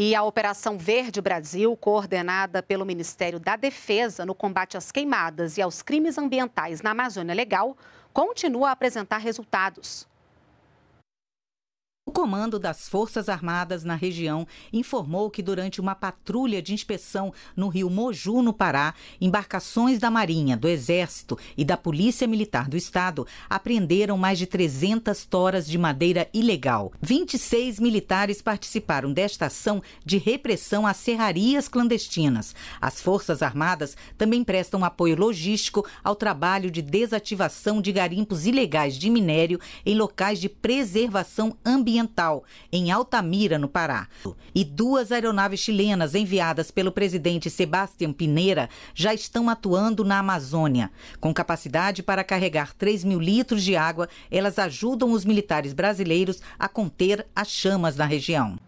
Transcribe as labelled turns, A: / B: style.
A: E a Operação Verde Brasil, coordenada pelo Ministério da Defesa no combate às queimadas e aos crimes ambientais na Amazônia Legal, continua a apresentar resultados
B: comando das Forças Armadas na região informou que durante uma patrulha de inspeção no rio Moju, no Pará, embarcações da Marinha, do Exército e da Polícia Militar do Estado apreenderam mais de 300 toras de madeira ilegal. 26 militares participaram desta ação de repressão a serrarias clandestinas. As Forças Armadas também prestam apoio logístico ao trabalho de desativação de garimpos ilegais de minério em locais de preservação ambiental em Altamira, no Pará. E duas aeronaves chilenas enviadas pelo presidente Sebastião Pineira já estão atuando na Amazônia. Com capacidade para carregar 3 mil litros de água, elas ajudam os militares brasileiros a conter as chamas na região.